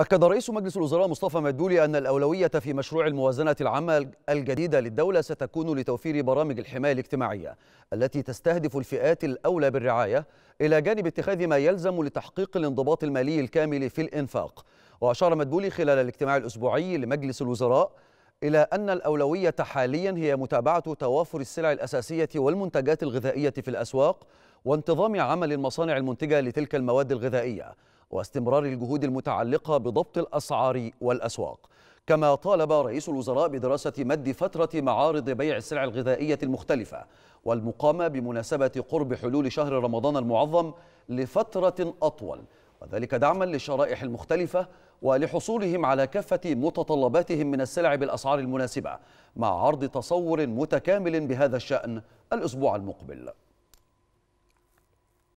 أكد رئيس مجلس الوزراء مصطفى مدبولي أن الأولوية في مشروع الموازنة العامة الجديدة للدولة ستكون لتوفير برامج الحماية الاجتماعية التي تستهدف الفئات الأولى بالرعاية إلى جانب اتخاذ ما يلزم لتحقيق الانضباط المالي الكامل في الإنفاق وأشار مدبولي خلال الاجتماع الأسبوعي لمجلس الوزراء إلى أن الأولوية حاليا هي متابعة توافر السلع الأساسية والمنتجات الغذائية في الأسواق وانتظام عمل المصانع المنتجة لتلك المواد الغذائية واستمرار الجهود المتعلقة بضبط الأسعار والأسواق كما طالب رئيس الوزراء بدراسة مد فترة معارض بيع السلع الغذائية المختلفة والمقامة بمناسبة قرب حلول شهر رمضان المعظم لفترة أطول وذلك دعما للشرائح المختلفة ولحصولهم على كافة متطلباتهم من السلع بالأسعار المناسبة مع عرض تصور متكامل بهذا الشأن الأسبوع المقبل